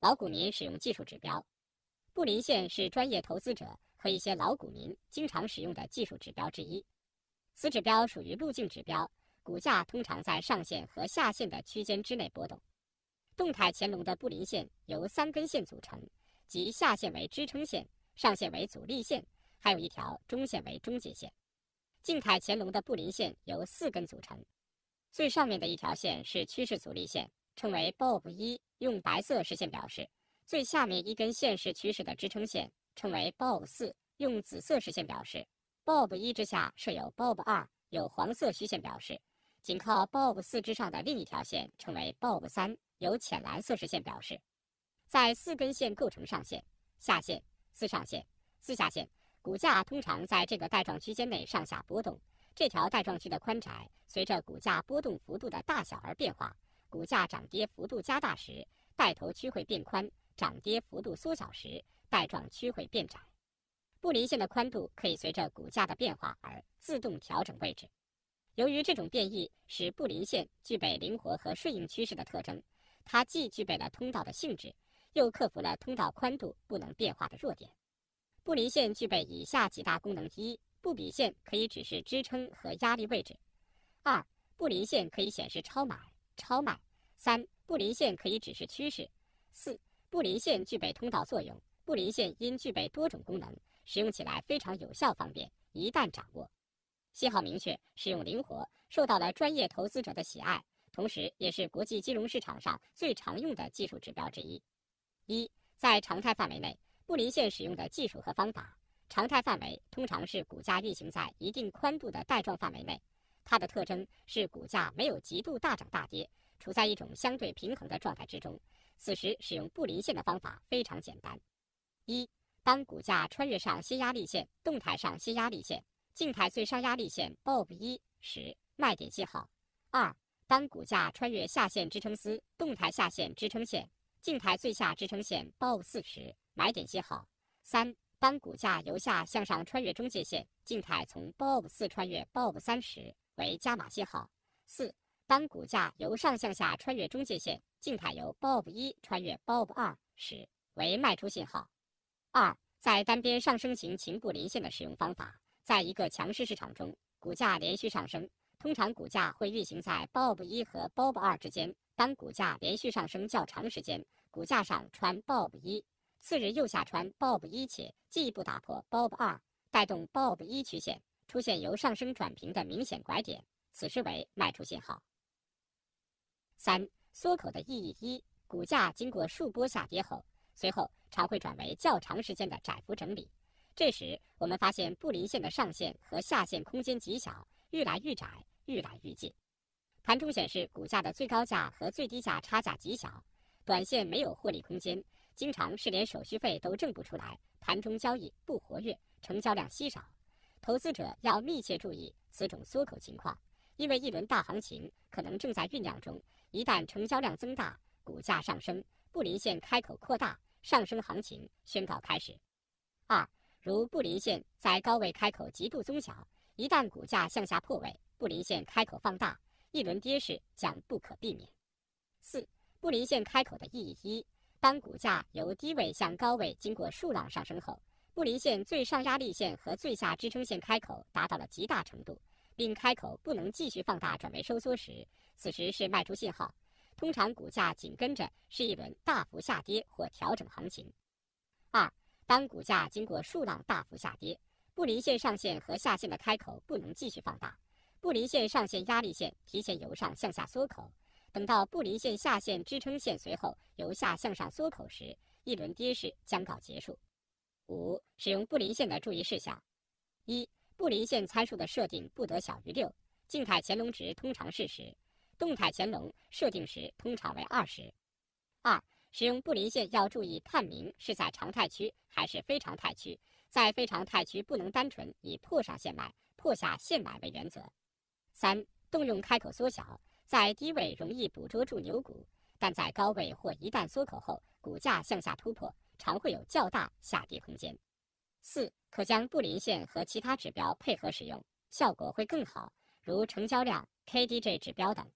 老股民使用技术指标，布林线是专业投资者和一些老股民经常使用的技术指标之一。此指标属于路径指标，股价通常在上限和下限的区间之内波动。动态乾隆的布林线由三根线组成，即下线为支撑线，上线为阻力线，还有一条中线为中介线。静态乾隆的布林线由四根组成，最上面的一条线是趋势阻力线。称为 Bob 一，用白色实线表示；最下面一根线是趋势的支撑线，称为 Bob 四，用紫色实线表示。Bob 一之下设有 Bob 二，有黄色虚线表示。仅靠 Bob 四之上的另一条线称为 Bob 三，有浅蓝色实线表示。在四根线构成上线下线四上线四下线，股价通常在这个带状区间内上下波动。这条带状区的宽窄随着股价波动幅度的大小而变化。股价涨跌幅度加大时，带头区会变宽；涨跌幅度缩小时，带状区会变窄。布林线的宽度可以随着股价的变化而自动调整位置。由于这种变异使布林线具备灵活和顺应趋势的特征，它既具备了通道的性质，又克服了通道宽度不能变化的弱点。布林线具备以下几大功能：一、布比线可以指示支撑和压力位置；二、布林线可以显示超买。超卖。三、布林线可以指示趋势。四、布林线具备通道作用。布林线因具备多种功能，使用起来非常有效方便，一旦掌握，信号明确，使用灵活，受到了专业投资者的喜爱，同时也是国际金融市场上最常用的技术指标之一。一、在常态范围内，布林线使用的技术和方法。常态范围通常是股价运行在一定宽度的带状范围内。它的特征是股价没有极度大涨大跌，处在一种相对平衡的状态之中。此时使用布林线的方法非常简单：一、当股价穿越上吸压力线、动态上吸压力线、静态最上压力线 BOB 一时，卖点信号；二、当股价穿越下线支撑丝、动态下线支撑线、静态最下支撑线 BOB 四时，买点信号；三、当股价由下向上穿越中介线，静态从 BOB 四穿越 BOB 三时。为加码信号。四，当股价由上向下穿越中介线，静态由 Bob 一穿越 Bob 二时，为卖出信号。二，在单边上升型情布林线的使用方法，在一个强势市场中，股价连续上升，通常股价会运行在 Bob 一和 Bob 二之间。当股价连续上升较长时间，股价上穿 Bob 一，次日又下穿 Bob 一且进一步打破 Bob 二，带动 Bob 一曲线。出现由上升转平的明显拐点，此时为卖出信号。三缩口的意义：一、股价经过数波下跌后，随后常会转为较长时间的窄幅整理，这时我们发现布林线的上线和下线空间极小，愈来愈窄，愈来愈近。盘中显示股价的最高价和最低价差价极小，短线没有获利空间，经常是连手续费都挣不出来，盘中交易不活跃，成交量稀少。投资者要密切注意此种缩口情况，因为一轮大行情可能正在酝酿中。一旦成交量增大，股价上升，布林线开口扩大，上升行情宣告开始。二、如布林线在高位开口极度松小，一旦股价向下破位，布林线开口放大，一轮跌势将不可避免。四、布林线开口的意义：一、当股价由低位向高位经过数浪上升后。布林线最上压力线和最下支撑线开口达到了极大程度，并开口不能继续放大转为收缩时，此时是卖出信号。通常股价紧跟着是一轮大幅下跌或调整行情。二，当股价经过数浪大幅下跌，布林线上线和下线的开口不能继续放大，布林线上线压力线提前由上向下缩口，等到布林线下线支撑线随后由下向上缩口时，一轮跌势将告结束。五、使用布林线的注意事项：一、布林线参数的设定不得小于六，静态潜龙值通常是十，动态潜龙设定时通常为二十。二、使用布林线要注意判明是在常态区还是非常态区，在非常态区不能单纯以破上限买、破下限买为原则。三、动用开口缩小，在低位容易捕捉住牛股，但在高位或一旦缩口后，股价向下突破。常会有较大下跌空间。四，可将布林线和其他指标配合使用，效果会更好，如成交量、KDJ 指标等。